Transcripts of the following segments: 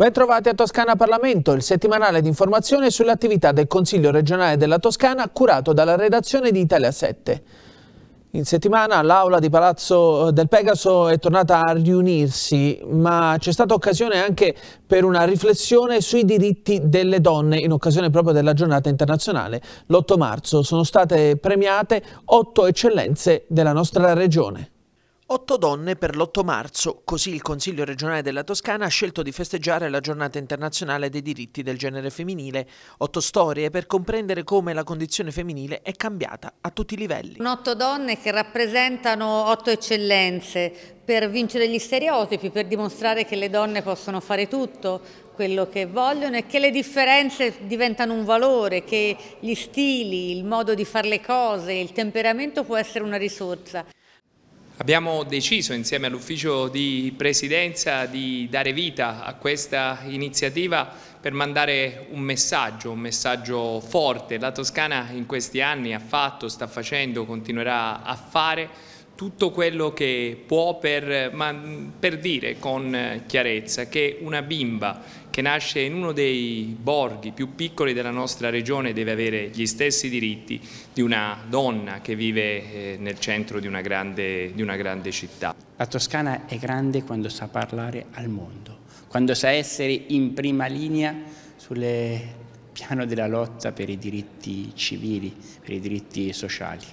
Ben trovati a Toscana Parlamento, il settimanale di informazione sulle attività del Consiglio regionale della Toscana curato dalla redazione di Italia 7. In settimana l'aula di Palazzo eh, del Pegaso è tornata a riunirsi, ma c'è stata occasione anche per una riflessione sui diritti delle donne in occasione proprio della giornata internazionale. L'8 marzo sono state premiate otto eccellenze della nostra regione. Otto donne per l'8 marzo, così il Consiglio regionale della Toscana ha scelto di festeggiare la giornata internazionale dei diritti del genere femminile. Otto storie per comprendere come la condizione femminile è cambiata a tutti i livelli. Un otto donne che rappresentano otto eccellenze per vincere gli stereotipi, per dimostrare che le donne possono fare tutto quello che vogliono e che le differenze diventano un valore, che gli stili, il modo di fare le cose, il temperamento può essere una risorsa. Abbiamo deciso insieme all'ufficio di presidenza di dare vita a questa iniziativa per mandare un messaggio, un messaggio forte. La Toscana in questi anni ha fatto, sta facendo, continuerà a fare tutto quello che può per, per, dire con eh, chiarezza che una bimba che nasce in uno dei borghi più piccoli della nostra regione deve avere gli stessi diritti di una donna che vive eh, nel centro di una grande, di una grande città. La Toscana è grande quando sa parlare al mondo, quando sa essere in prima linea sul piano della lotta per i diritti civili, per i diritti sociali.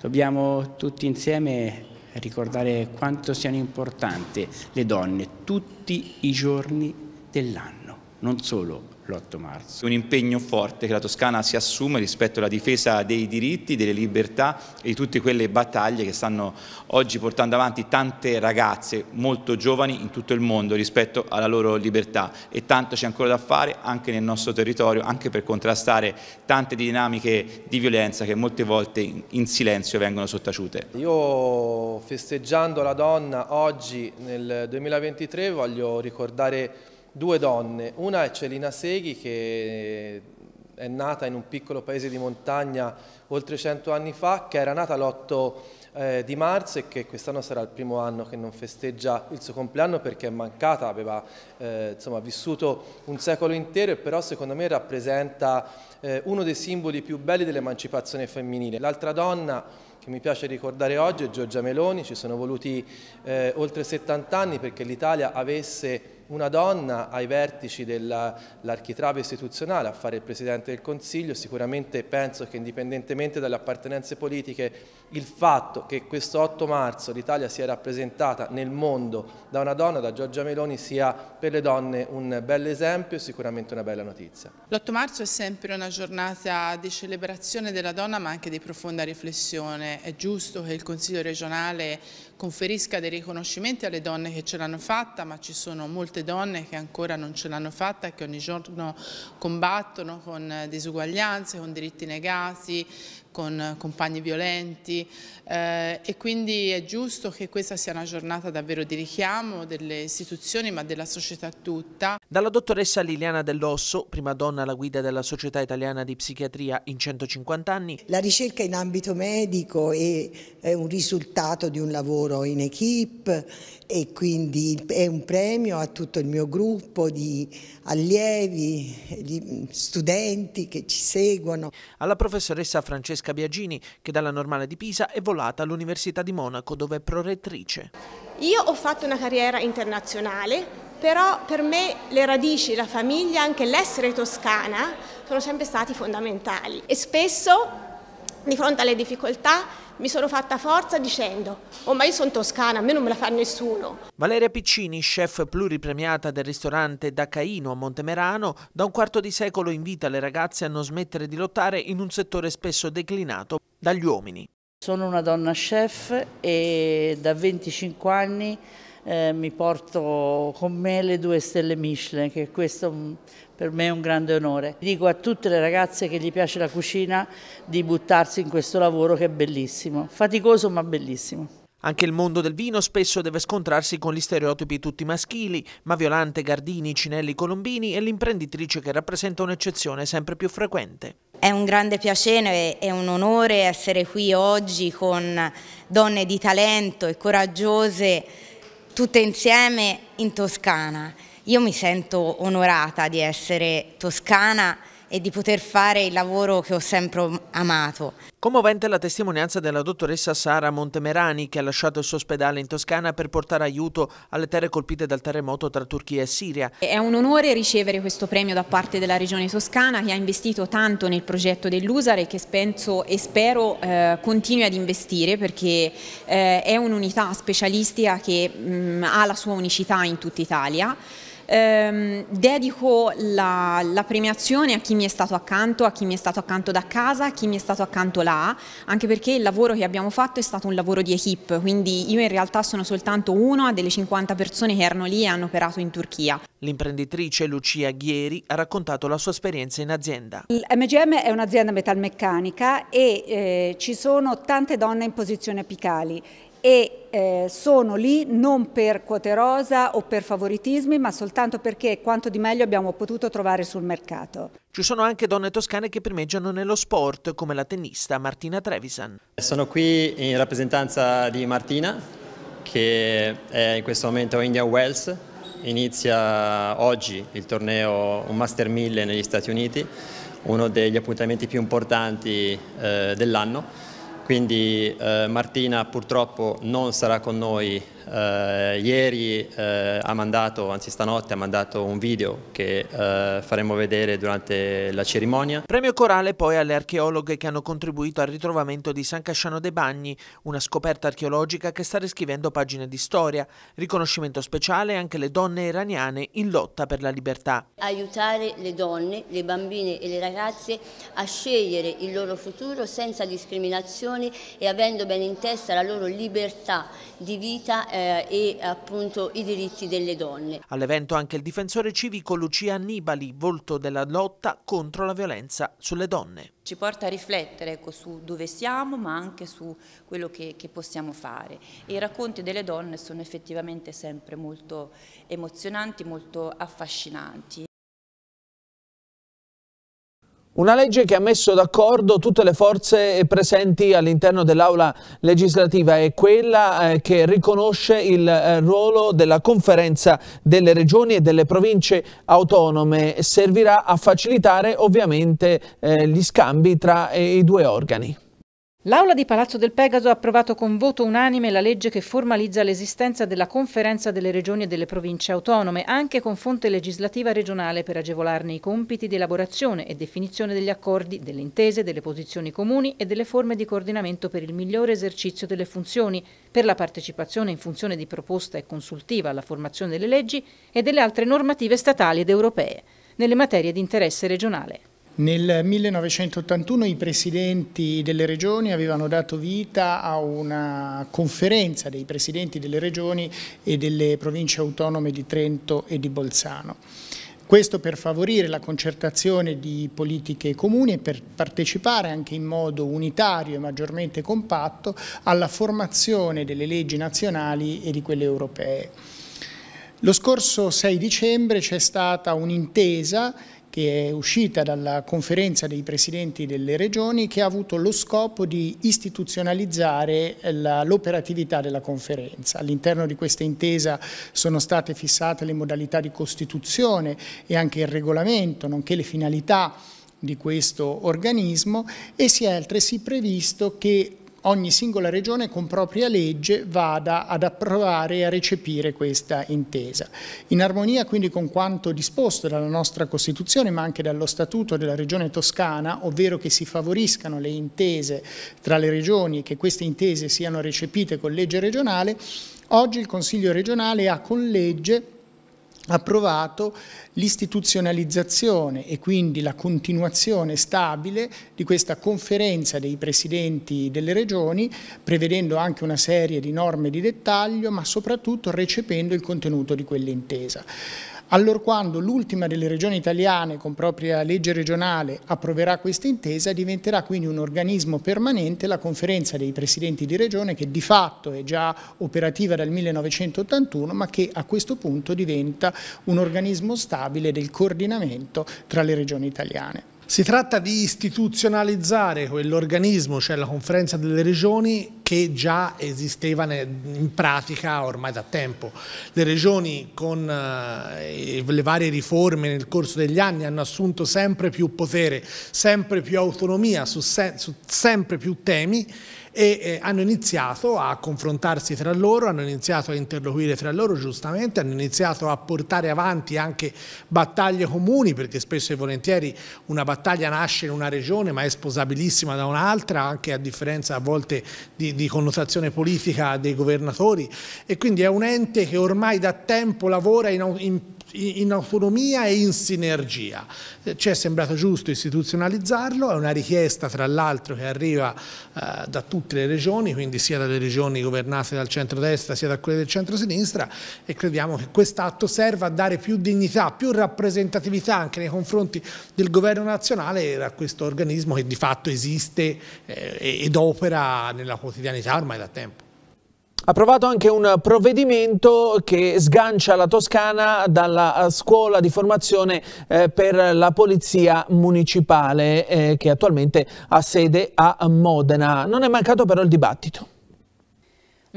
Dobbiamo tutti insieme ricordare quanto siano importanti le donne tutti i giorni dell'anno non solo l'8 marzo. Un impegno forte che la Toscana si assume rispetto alla difesa dei diritti, delle libertà e di tutte quelle battaglie che stanno oggi portando avanti tante ragazze molto giovani in tutto il mondo rispetto alla loro libertà e tanto c'è ancora da fare anche nel nostro territorio, anche per contrastare tante dinamiche di violenza che molte volte in silenzio vengono sottaciute. Io festeggiando la donna oggi nel 2023 voglio ricordare due donne, una è Celina Seghi che è nata in un piccolo paese di montagna oltre 100 anni fa, che era nata l'8 eh, di marzo e che quest'anno sarà il primo anno che non festeggia il suo compleanno perché è mancata, aveva eh, insomma, vissuto un secolo intero e però secondo me rappresenta eh, uno dei simboli più belli dell'emancipazione femminile. L'altra donna che mi piace ricordare oggi è Giorgia Meloni, ci sono voluti eh, oltre 70 anni perché l'Italia avesse una donna ai vertici dell'architrave istituzionale a fare il Presidente del Consiglio, sicuramente penso che indipendentemente dalle appartenenze politiche il fatto che questo 8 marzo l'Italia sia rappresentata nel mondo da una donna, da Giorgia Meloni, sia per le donne un bel esempio e sicuramente una bella notizia. L'8 marzo è sempre una giornata di celebrazione della donna ma anche di profonda riflessione. È giusto che il Consiglio regionale conferisca dei riconoscimenti alle donne che ce l'hanno fatta ma ci sono molte tante donne che ancora non ce l'hanno fatta, che ogni giorno combattono con eh, disuguaglianze, con diritti negati, con compagni violenti eh, e quindi è giusto che questa sia una giornata davvero di richiamo delle istituzioni ma della società tutta. Dalla dottoressa Liliana Dell'Osso, prima donna alla guida della Società Italiana di Psichiatria in 150 anni. La ricerca in ambito medico è, è un risultato di un lavoro in equip e quindi è un premio a tutto il mio gruppo di allievi, di studenti che ci seguono. Alla professoressa Francesca H. Biagini, che dalla normale di Pisa è volata all'Università di Monaco, dove è prorettrice. Io ho fatto una carriera internazionale, però per me le radici, la famiglia, anche l'essere toscana sono sempre stati fondamentali e spesso di fronte alle difficoltà mi sono fatta forza dicendo «Oh ma io sono toscana, a me non me la fa nessuno». Valeria Piccini, chef pluripremiata del ristorante Da Caino a Montemerano, da un quarto di secolo invita le ragazze a non smettere di lottare in un settore spesso declinato dagli uomini. Sono una donna chef e da 25 anni eh, mi porto con me le due stelle Michelin, che questo mm, per me è un grande onore. Dico a tutte le ragazze che gli piace la cucina di buttarsi in questo lavoro che è bellissimo, faticoso ma bellissimo. Anche il mondo del vino spesso deve scontrarsi con gli stereotipi tutti maschili, ma Violante, Gardini, Cinelli, Colombini è l'imprenditrice che rappresenta un'eccezione sempre più frequente. È un grande piacere e un onore essere qui oggi con donne di talento e coraggiose tutte insieme in Toscana. Io mi sento onorata di essere toscana e di poter fare il lavoro che ho sempre amato. Commovente la testimonianza della dottoressa Sara Montemerani che ha lasciato il suo ospedale in Toscana per portare aiuto alle terre colpite dal terremoto tra Turchia e Siria. È un onore ricevere questo premio da parte della regione toscana che ha investito tanto nel progetto dell'USAR e che penso e spero eh, continui ad investire perché eh, è un'unità specialistica che mh, mm, ha la sua unicità in tutta Italia. Ehm, dedico la, la, premiazione a chi mi è stato accanto, a chi mi è stato accanto da casa, a chi mi è stato accanto là, anche perché il lavoro che abbiamo fatto è stato un lavoro di equip, quindi io in realtà sono soltanto una delle 50 persone che erano lì e hanno operato in Turchia. L'imprenditrice Lucia Ghieri ha raccontato la sua esperienza in azienda. MGM è un'azienda metalmeccanica e eh, ci sono tante donne in posizione apicali e eh, sono lì non per quote rosa o per favoritismi, ma soltanto perché quanto di meglio abbiamo potuto trovare sul mercato. Ci sono anche donne toscane che primeggiano nello sport, come la tennista Martina Trevisan. Sono qui in rappresentanza di Martina, che è in questo momento India Wells, inizia oggi il torneo un Master 1000 negli Stati Uniti, uno degli appuntamenti più importanti eh, dell'anno quindi eh, Martina purtroppo non sarà con noi eh, ieri eh, ha mandato, anzi stanotte ha mandato un video che eh, faremo vedere durante la cerimonia. Premio corale poi alle archeologhe che hanno contribuito al ritrovamento di San Casciano dei Bagni, una scoperta archeologica che sta riscrivendo pagine di storia. Riconoscimento speciale anche alle donne iraniane in lotta per la libertà. Aiutare le donne, le bambine e le ragazze a scegliere il loro futuro senza discriminazioni e avendo bene in testa la loro libertà di vita e eh, e appunto i diritti delle donne. All'evento anche il difensore civico Lucia Annibali, volto della lotta contro la violenza sulle donne. Ci porta a riflettere ecco, su dove siamo ma anche su quello che, che possiamo fare e i racconti delle donne sono effettivamente sempre molto emozionanti, molto affascinanti. Una legge che ha messo d'accordo tutte le forze presenti all'interno dell'aula legislativa è quella eh, che riconosce il eh, ruolo della conferenza delle regioni e delle province autonome. Servirà a facilitare ovviamente eh, gli scambi tra i due organi. L'Aula di Palazzo del Pegaso ha approvato con voto unanime la legge che formalizza l'esistenza della Conferenza delle Regioni e delle Province autonome, anche con fonte legislativa regionale per agevolarne i compiti di elaborazione e definizione degli accordi, delle intese, delle posizioni comuni e delle forme di coordinamento per il migliore esercizio delle funzioni, per la partecipazione in funzione di proposta e consultiva alla formazione delle leggi e delle altre normative statali ed europee, nelle materie di interesse regionale. Nel 1981 i presidenti delle regioni avevano dato vita a una conferenza dei presidenti delle regioni e delle province autonome di Trento e di Bolzano. Questo per favorire la concertazione di politiche comuni e per partecipare anche in modo unitario e maggiormente compatto alla formazione delle leggi nazionali e di quelle europee. Lo scorso 6 dicembre c'è stata un'intesa che è uscita dalla conferenza dei presidenti delle regioni che ha avuto lo scopo di istituzionalizzare l'operatività della conferenza. All'interno di questa intesa sono state fissate le modalità di costituzione e anche il regolamento, nonché le finalità di questo organismo e si è altresì previsto che ogni singola regione con propria legge vada ad approvare e a recepire questa intesa. In armonia quindi con quanto disposto dalla nostra Costituzione ma anche dallo Statuto della Regione Toscana, ovvero che si favoriscano le intese tra le regioni e che queste intese siano recepite con legge regionale, oggi il Consiglio regionale ha con legge approvato l'istituzionalizzazione e quindi la continuazione stabile di questa conferenza dei presidenti delle regioni, prevedendo anche una serie di norme di dettaglio, ma soprattutto recependo il contenuto di quell'intesa allorquando l'ultima delle regioni italiane con propria legge regionale approverà questa intesa diventerà quindi un organismo permanente la conferenza dei presidenti di regione che di fatto è già operativa dal 1981 ma che a questo punto diventa un organismo stabile del coordinamento tra le regioni italiane. Si tratta di istituzionalizzare quell'organismo, cioè la conferenza delle regioni, che già esisteva in pratica ormai da tempo. Le regioni con eh, le varie riforme nel corso degli anni hanno assunto sempre più potere, sempre più autonomia su, sempre più temi e eh, hanno iniziato a confrontarsi tra loro, hanno iniziato a interloquire tra loro giustamente, hanno iniziato a portare avanti anche battaglie comuni perché spesso e volentieri una battaglia nasce in una regione ma è sposabilissima da un'altra anche a differenza a volte di di connotazione politica dei governatori e quindi è un ente che ormai da tempo lavora in, in in autonomia e in sinergia. Eh, ci è sembrato giusto istituzionalizzarlo, è una richiesta tra l'altro che arriva eh, da tutte le regioni, quindi sia dalle regioni governate dal centro-destra sia da quelle del centro-sinistra e crediamo che quest'atto serva a dare più dignità, più rappresentatività anche nei confronti del governo nazionale e a questo organismo che di fatto esiste eh, ed opera nella quotidianità ormai da tempo approvato anche un provvedimento che sgancia la Toscana dalla eh, scuola di formazione eh, per la polizia municipale eh, che attualmente ha sede a Modena. Non è mancato però il dibattito.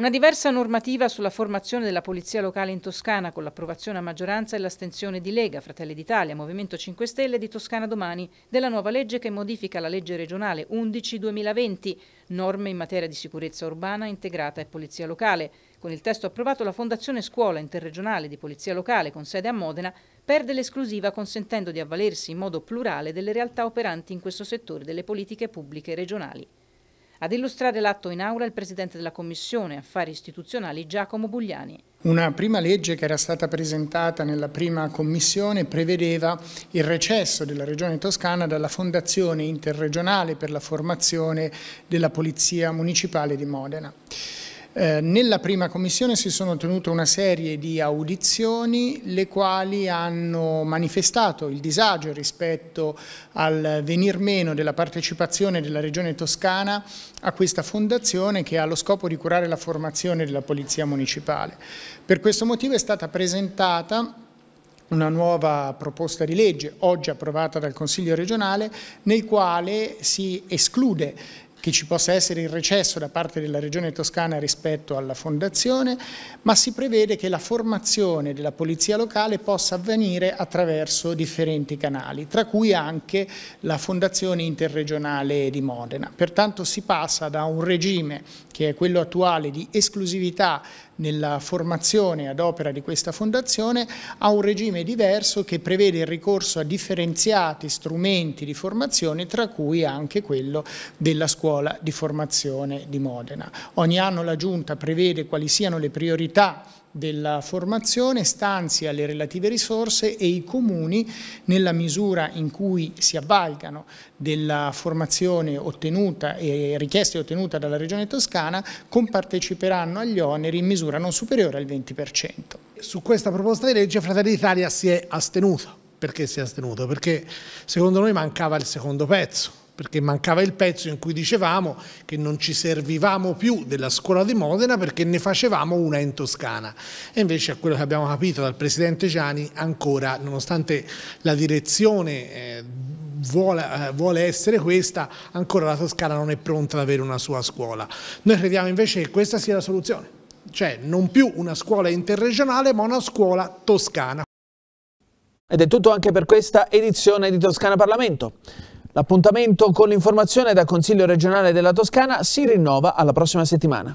Una diversa normativa sulla formazione della polizia locale in Toscana con l'approvazione a maggioranza e l'astensione di Lega, Fratelli d'Italia, Movimento 5 Stelle e di Toscana Domani della nuova legge che modifica la legge regionale 11-2020, norme in materia di sicurezza urbana integrata e polizia locale. Con il testo approvato la Fondazione Scuola Interregionale di Polizia Locale con sede a Modena perde l'esclusiva consentendo di avvalersi in modo plurale delle realtà operanti in questo settore delle politiche pubbliche regionali. Ad illustrare l'atto in aula il Presidente della Commissione Affari Istituzionali Giacomo Bugliani. Una prima legge che era stata presentata nella prima commissione prevedeva il recesso della Regione Toscana dalla Fondazione Interregionale per la formazione della Polizia Municipale di Modena. Eh, nella prima commissione si sono tenute una serie di audizioni le quali hanno manifestato il disagio rispetto al venir meno della partecipazione della Regione Toscana a questa fondazione che ha lo scopo di curare la formazione della Polizia Municipale. Per questo motivo è stata presentata una nuova proposta di legge, oggi approvata dal Consiglio regionale, nel quale si esclude che ci possa essere il recesso da parte della Regione Toscana rispetto alla fondazione, ma si prevede che la formazione della polizia locale possa avvenire attraverso differenti canali, tra cui anche la fondazione interregionale di Modena. Pertanto si passa da un regime che è quello attuale di esclusività nella formazione ad opera di questa fondazione ha un regime diverso che prevede il ricorso a differenziati strumenti di formazione tra cui anche quello della scuola di formazione di Modena. Ogni anno la Giunta prevede quali siano le priorità della formazione stanzia le relative risorse e i comuni nella misura in cui si avvalgano della formazione ottenuta e richiesta ottenuta dalla Regione Toscana comparteciperanno agli oneri in misura non superiore al 20%. Su questa proposta di legge Fratelli d'Italia si è astenuto. Perché si è astenuto? Perché secondo noi mancava il secondo pezzo perché mancava il pezzo in cui dicevamo che non ci servivamo più della scuola di Modena perché ne facevamo una in Toscana. E invece a quello che abbiamo capito dal Presidente Gianni, ancora, nonostante la direzione eh, vuole, eh, vuole, essere questa, ancora la Toscana non è pronta ad avere una sua scuola. Noi crediamo invece che questa sia la soluzione, cioè non più una scuola interregionale ma una scuola toscana. Ed è tutto anche per questa edizione di Toscana Parlamento. L'appuntamento con l'informazione dal Consiglio regionale della Toscana si rinnova alla prossima settimana.